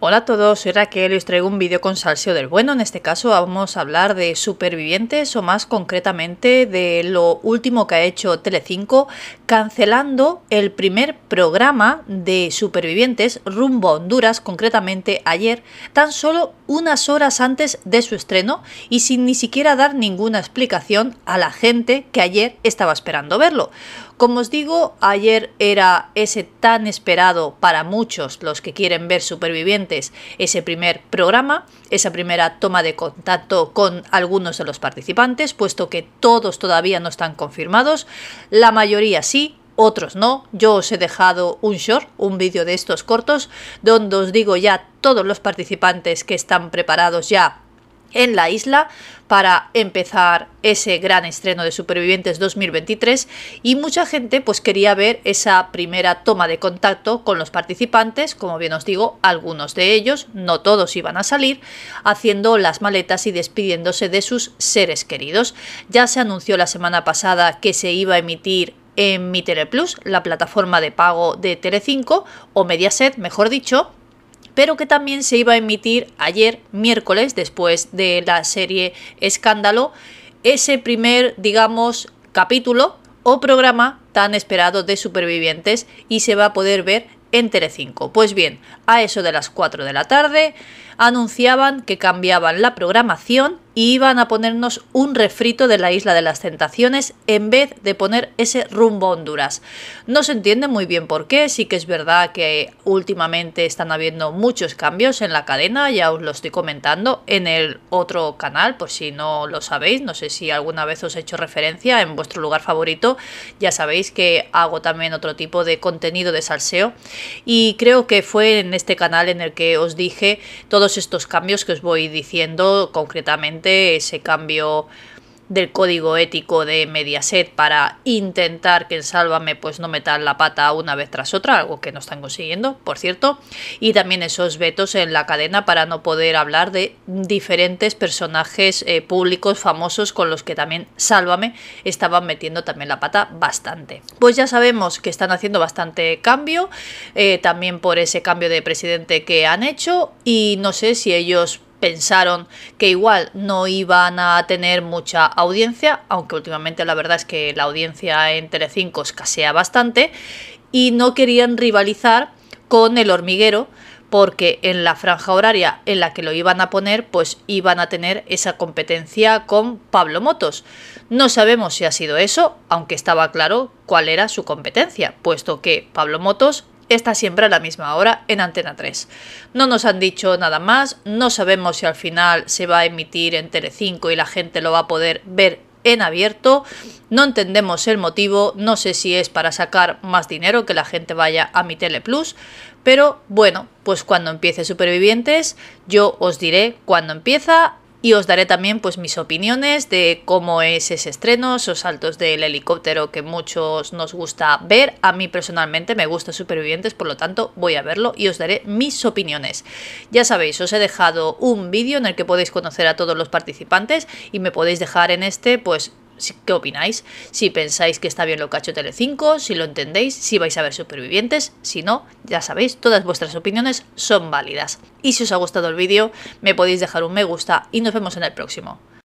Hola a todos, soy Raquel y os traigo un vídeo con Salseo del Bueno. En este caso vamos a hablar de supervivientes o más concretamente de lo último que ha hecho Telecinco cancelando el primer programa de supervivientes rumbo a Honduras, concretamente ayer, tan solo unas horas antes de su estreno y sin ni siquiera dar ninguna explicación a la gente que ayer estaba esperando verlo. Como os digo, ayer era ese tan esperado para muchos los que quieren ver supervivientes ese primer programa, esa primera toma de contacto con algunos de los participantes, puesto que todos todavía no están confirmados, la mayoría sí, otros no. Yo os he dejado un short, un vídeo de estos cortos, donde os digo ya todos los participantes que están preparados ya en la isla para empezar ese gran estreno de Supervivientes 2023 y mucha gente pues quería ver esa primera toma de contacto con los participantes, como bien os digo, algunos de ellos, no todos iban a salir, haciendo las maletas y despidiéndose de sus seres queridos. Ya se anunció la semana pasada que se iba a emitir en Mi Plus, la plataforma de pago de 5 o Mediaset, mejor dicho, pero que también se iba a emitir ayer miércoles, después de la serie Escándalo, ese primer, digamos, capítulo o programa tan esperado de supervivientes y se va a poder ver en Telecinco. Pues bien, a eso de las 4 de la tarde anunciaban que cambiaban la programación y iban a ponernos un refrito de la isla de las tentaciones en vez de poner ese rumbo Honduras. No se entiende muy bien por qué, sí que es verdad que últimamente están habiendo muchos cambios en la cadena, ya os lo estoy comentando en el otro canal, por si no lo sabéis, no sé si alguna vez os he hecho referencia en vuestro lugar favorito, ya sabéis que hago también otro tipo de contenido de salseo y creo que fue en este canal en el que os dije todos estos cambios que os voy diciendo concretamente ese cambio del código ético de Mediaset para intentar que en Sálvame pues no metan la pata una vez tras otra, algo que no están consiguiendo, por cierto, y también esos vetos en la cadena para no poder hablar de diferentes personajes eh, públicos famosos con los que también Sálvame estaban metiendo también la pata bastante. Pues ya sabemos que están haciendo bastante cambio, eh, también por ese cambio de presidente que han hecho, y no sé si ellos pensaron que igual no iban a tener mucha audiencia, aunque últimamente la verdad es que la audiencia en Telecinco escasea bastante, y no querían rivalizar con El Hormiguero, porque en la franja horaria en la que lo iban a poner, pues iban a tener esa competencia con Pablo Motos. No sabemos si ha sido eso, aunque estaba claro cuál era su competencia, puesto que Pablo Motos está siempre a la misma hora en Antena 3. No nos han dicho nada más, no sabemos si al final se va a emitir en tele 5 y la gente lo va a poder ver en abierto, no entendemos el motivo, no sé si es para sacar más dinero que la gente vaya a mi Tele Plus, pero bueno, pues cuando empiece Supervivientes yo os diré cuándo empieza, y os daré también pues mis opiniones de cómo es ese estreno, esos saltos del helicóptero que muchos nos gusta ver. A mí personalmente me gusta Supervivientes, por lo tanto voy a verlo y os daré mis opiniones. Ya sabéis, os he dejado un vídeo en el que podéis conocer a todos los participantes y me podéis dejar en este pues qué opináis, si pensáis que está bien lo que ha hecho Telecinco, si lo entendéis, si vais a ver Supervivientes, si no, ya sabéis, todas vuestras opiniones son válidas. Y si os ha gustado el vídeo, me podéis dejar un me gusta y nos vemos en el próximo.